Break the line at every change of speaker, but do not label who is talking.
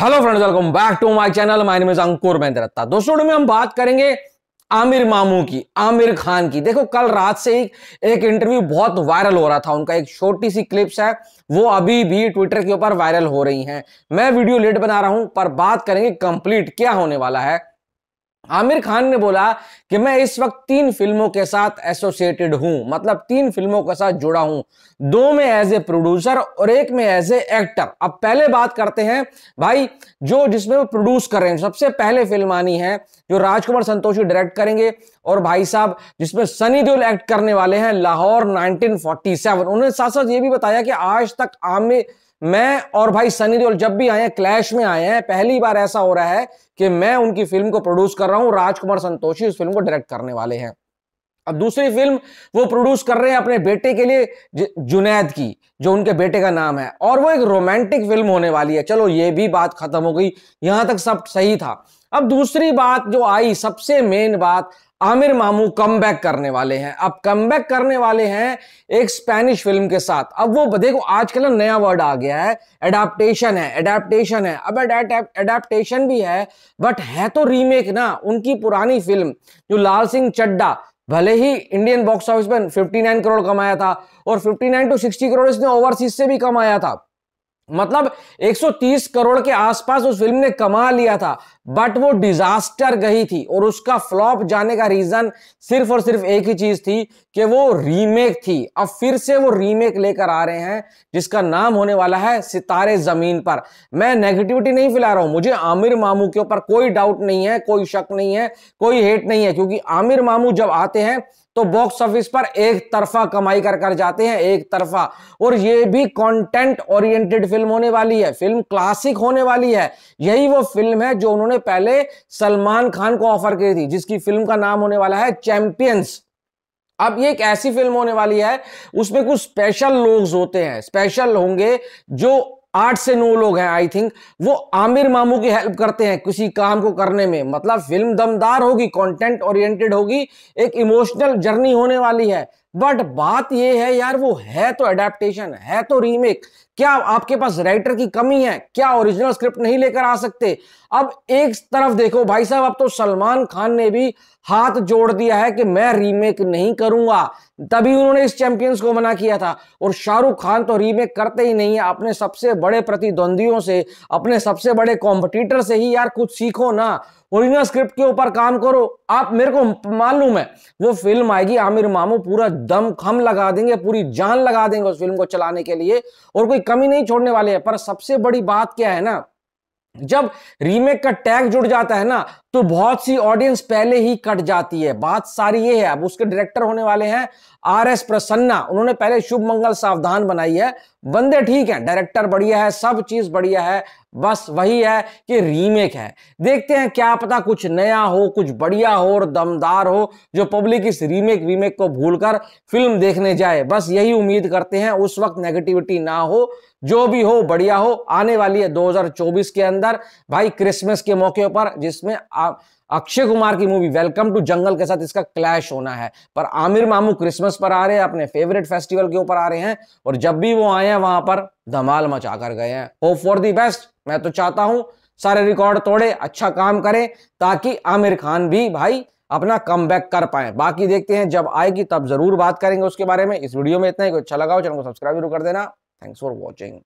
hello friends welcome back to my channel my name is Ankur Mahendrata दोस्तों में हम बात करेंगे आमिर मामू की आमिर खान की देखो कल रात से ही एक इंटरव्यू बहुत वायरल हो रहा था उनका एक छोटी सी क्लिप्स है वो अभी भी ट्विटर के ऊपर वायरल हो रही हैं मैं वीडियो लेट बना रहा हूं पर बात करेंगे कंप्लीट क्या होने वाला है आमिर खान ने बोला कि मैं इस वक्त तीन फिल्मों के साथ एसोसिएटेड हूं मतलब तीन फिल्मों के साथ जुड़ा हूं दो में एज ए प्रोड्यूसर और एक में एज ए एक्टर अब पहले बात करते हैं भाई जो जिसमें वो प्रोड्यूस कर रहे हैं सबसे पहले फिल्म आनी है जो राजकुमार संतोषी डायरेक्ट करेंगे और भाई साहब जिसमें सनी देओल एक्ट करने वाले हैं लाहौर नाइनटीन उन्होंने साथ साथ ये भी बताया कि आज तक आमिर मैं और भाई सनी देओल जब भी आए हैं क्लैश में आए हैं पहली बार ऐसा हो रहा है कि मैं उनकी फिल्म को प्रोड्यूस कर रहा हूं राजकुमार संतोषी उस फिल्म को डायरेक्ट करने वाले हैं अब दूसरी फिल्म वो प्रोड्यूस कर रहे हैं अपने बेटे के लिए जुनैद की जो उनके बेटे का नाम है और वो एक रोमांटिक फिल्म होने वाली है चलो ये भी बात खत्म हो गई यहां तक सब सही था अब दूसरी बात जो आई सबसे मेन बात आमिर मामू कम करने वाले हैं अब कम करने वाले हैं एक स्पेनिश फिल्म के साथ अब वो देखो आजकल नया वर्ड आ गया है एडाप्टेशन है एडाप्टेशन है अब एडाप्टेशन भी है बट है तो रीमेक ना उनकी पुरानी फिल्म जो लाल सिंह चड्डा भले ही इंडियन बॉक्स ऑफिस पर 59 करोड़ कमाया था और 59 टू 60 करोड़ इसने ओवरसीज से भी कमाया था मतलब 130 करोड़ के आसपास उस फिल्म ने कमा लिया था बट वो डिजास्टर गई थी और उसका फ्लॉप जाने का रीजन सिर्फ और सिर्फ एक ही चीज थी कि वो रीमेक थी अब फिर से वो रीमेक लेकर आ रहे हैं जिसका नाम होने वाला है सितारे जमीन पर मैं नेगेटिविटी नहीं फैला रहा हूं मुझे आमिर मामू के ऊपर कोई डाउट नहीं है कोई शक नहीं है कोई हेट नहीं है क्योंकि आमिर मामू जब आते हैं तो बॉक्स ऑफिस पर एक तरफा कमाई कर कर जाते हैं एक तरफा और ये भी कंटेंट ओरिएंटेड फिल्म होने वाली है फिल्म क्लासिक होने वाली है यही वो फिल्म है जो उन्होंने उन्होंने पहले सलमान खान को ऑफर की थी जिसकी फिल्म का नाम होने वाला है चैंपियंस अब ये एक ऐसी फिल्म होने वाली है उसमें कुछ स्पेशल लोग होते हैं स्पेशल होंगे जो आठ से नौ लोग हैं आई थिंक वो आमिर मामू की हेल्प करते हैं किसी काम को करने में मतलब फिल्म दमदार होगी कंटेंट ओरिएंटेड होगी एक इमोशनल जर्नी होने वाली है बट बात यह है यार वो है तो एडेप्टेशन है तो रीमेक क्या आपके पास राइटर की कमी है क्या ओरिजिनल स्क्रिप्ट नहीं लेकर आ सकते अब एक तरफ देखो भाई साहब अब तो सलमान खान ने भी हाथ जोड़ दिया है कि मैं रीमेक नहीं करूंगा तभी उन्होंने इस चैंपियंस को मना किया था और शाहरुख खान तो रीमेक करते ही नहीं है अपने सबसे बड़े प्रतिद्वंदियों से अपने सबसे बड़े कॉम्पिटिटर से ही यार कुछ सीखो ना ओरिजिनल स्क्रिप्ट के ऊपर काम करो आप मेरे को मालूम है वो फिल्म आएगी आमिर मामू पूरा दम खम लगा देंगे पूरी जान लगा देंगे उस फिल्म को चलाने के लिए और कोई कमी नहीं छोड़ने वाले हैं पर सबसे बड़ी बात क्या है ना जब रीमेक का टैग जुड़ जाता है ना तो बहुत सी ऑडियंस पहले ही कट जाती है बात सारी ये है अब उसके डायरेक्टर होने वाले हैं आर एस प्रसन्ना उन्होंने पहले शुभ मंगल सावधान बनाई है बंदे ठीक हैं डायरेक्टर बढ़िया है सब चीज बढ़िया है बस वही है कि रीमेक है देखते हैं क्या पता कुछ नया हो कुछ बढ़िया हो और दमदार हो जो पब्लिक इस रीमेक वीमेक को भूलकर फिल्म देखने जाए बस यही उम्मीद करते हैं उस वक्त नेगेटिविटी ना हो जो भी हो बढ़िया हो आने वाली है 2024 के अंदर भाई क्रिसमस के मौके पर जिसमें अक्षय कुमार की मूवी वेलकम टू जंगल के साथ इसका क्लैश होना है पर आमिर मामू क्रिसमस पर आ रहे हैं अपने फेवरेट फेस्टिवल के ऊपर आ रहे हैं और जब भी वो आए हैं वहां पर धमाल मचा कर गए हैं होप फॉर दी बेस्ट मैं तो चाहता हूं सारे रिकॉर्ड तोड़े अच्छा काम करें ताकि आमिर खान भी भाई अपना कम कर पाए बाकी देखते हैं जब आएगी तब जरूर बात करेंगे उसके बारे में इस वीडियो में इतना ही अच्छा लगा हो चैनल को सब्सक्राइब जरूर कर देना थैंक्स फॉर वॉचिंग